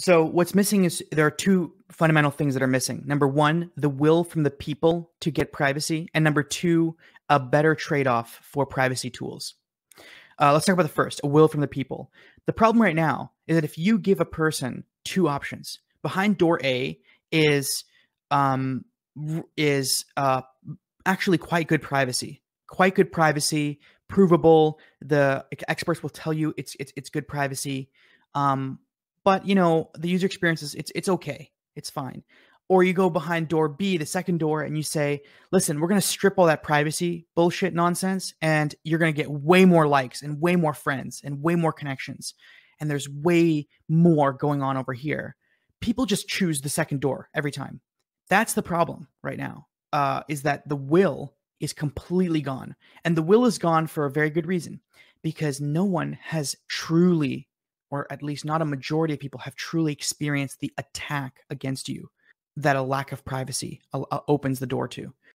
So what's missing is there are two fundamental things that are missing. Number one, the will from the people to get privacy, and number two, a better trade-off for privacy tools. Uh, let's talk about the first, a will from the people. The problem right now is that if you give a person two options, behind door A is um, is uh, actually quite good privacy, quite good privacy, provable. The experts will tell you it's it's, it's good privacy. Um, but you know the user experience is it's it's okay, it's fine. Or you go behind door B, the second door, and you say, "Listen, we're going to strip all that privacy bullshit nonsense, and you're going to get way more likes and way more friends and way more connections, and there's way more going on over here." People just choose the second door every time. That's the problem right now. Uh, is that the will is completely gone. And the will is gone for a very good reason because no one has truly or at least not a majority of people have truly experienced the attack against you that a lack of privacy uh, uh, opens the door to